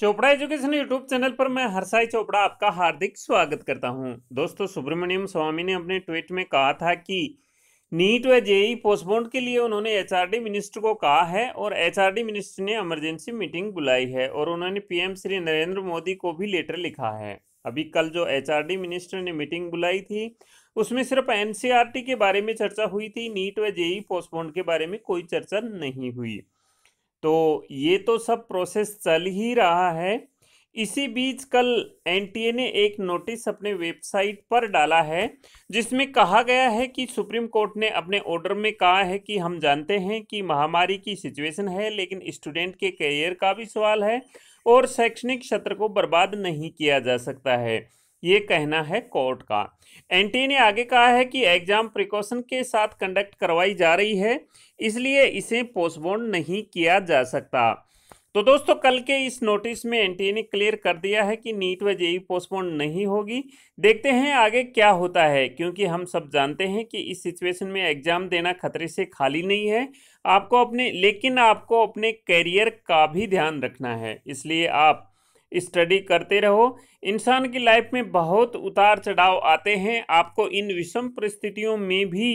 Chopra education YouTube channel पर मैं हरसाई चोपड़ा आपका हार्दिक स्वागत करता हूं। दोस्तों सुब्रमण्यम स्वामी ने अपने ट्वीट में कहा था कि नीट व जेई पोस्टपोन के लिए उन्होंने एचआरडी मिनिस्टर को कहा है और एचआरडी मिनिस्टर ने इमरजेंसी मीटिंग बुलाई है और उन्होंने पीएम श्री नरेंद्र मोदी को भी लेटर लिखा है अभी कल जो एच मिनिस्टर ने मीटिंग बुलाई थी उसमें सिर्फ एनसीआरटी के बारे में चर्चा हुई थी नीट व जेई पोस्टपोन के बारे में कोई चर्चा नहीं हुई तो ये तो सब प्रोसेस चल ही रहा है इसी बीच कल एनटीए ने एक नोटिस अपने वेबसाइट पर डाला है जिसमें कहा गया है कि सुप्रीम कोर्ट ने अपने ऑर्डर में कहा है कि हम जानते हैं कि महामारी की सिचुएशन है लेकिन स्टूडेंट के करियर का भी सवाल है और शैक्षणिक सत्र को बर्बाद नहीं किया जा सकता है ये कहना है कोर्ट का एनटीए ने आगे कहा है कि एग्जाम प्रिकॉशन के साथ कंडक्ट करवाई जा रही है इसलिए इसे पोस्टपोन नहीं किया जा सकता तो दोस्तों कल के इस नोटिस में एनटीए ने क्लियर कर दिया है कि नीट व जेई पोस्टपोन नहीं होगी देखते हैं आगे क्या होता है क्योंकि हम सब जानते हैं कि इस सिचुएशन में एग्ज़ाम देना खतरे से खाली नहीं है आपको अपने लेकिन आपको अपने करियर का भी ध्यान रखना है इसलिए आप स्टडी करते रहो इंसान की लाइफ में बहुत उतार चढ़ाव आते हैं आपको इन विषम परिस्थितियों में भी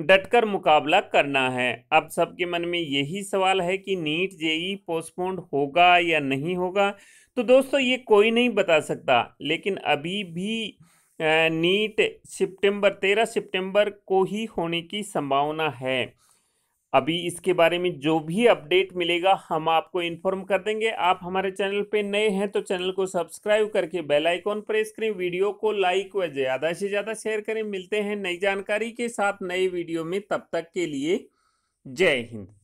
डटकर मुकाबला करना है अब सबके मन में यही सवाल है कि नीट जेई पोस्टपोन्ड होगा या नहीं होगा तो दोस्तों ये कोई नहीं बता सकता लेकिन अभी भी नीट सितंबर तेरह सितंबर को ही होने की संभावना है अभी इसके बारे में जो भी अपडेट मिलेगा हम आपको इन्फॉर्म कर देंगे आप हमारे चैनल पे नए हैं तो चैनल को सब्सक्राइब करके बेल आइकॉन प्रेस करें वीडियो को लाइक व ज़्यादा से ज़्यादा शेयर करें मिलते हैं नई जानकारी के साथ नए वीडियो में तब तक के लिए जय हिंद